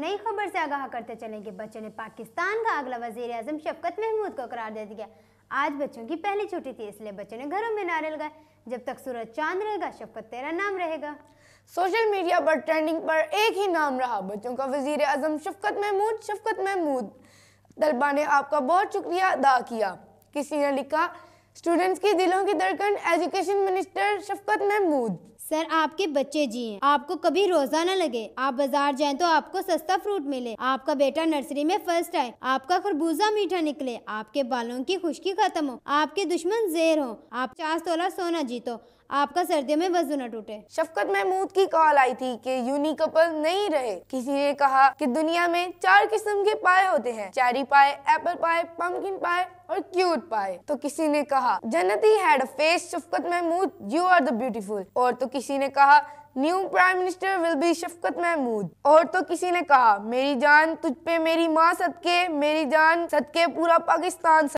नई खबर से आगाह करते चलें कि बच्चों ने पाकिस्तान का अगला वजीर अजम शफकत महमूद को करार दे दिया आज बच्चों की पहली छुट्टी थी इसलिए बच्चों ने घरों में नारे लगाए जब तक सूरज चांद रहेगा शफकत तेरा नाम रहेगा सोशल मीडिया पर ट्रेंडिंग पर एक ही नाम रहा बच्चों का वजीर अजम शफकत महमूद शफकत महमूद तलबा ने आपका बहुत शुक्रिया अदा किया किसी ने लिखा स्टूडेंट्स की दिलों की धड़कन education minister Shafqat Mahmood sir आपके बच्चे जिए आपको कभी रोजा न लगे आप बाजार जाए तो आपको सस्ता फ्रूट मिले आपका बेटा नर्सरी में फर्स्ट आए आपका खरबूजा मीठा निकले आपके बालों की खुशकी खत्म हो आपके दुश्मन जेर हो आप चार तोला सोना जीतो आपका सर्दियों में वजू न टूटे शफकत महमूद की कॉल आई थी कि यूनी कपल नहीं रहे किसी ने कहा कि दुनिया में चार किस्म के पाए होते हैं चेरी पाए एप्पल पाए पम्पकिन पाए और क्यूट पाए तो किसी ने कहा जन्नती हैड face Shafqat Mahmood you are the beautiful और तो किसी ने कहा new prime minister will be Shafqat Mahmood और तो किसी ने कहा मेरी जान तुझ पे मेरी माँ सदके मेरी जान सदके पूरा पाकिस्तान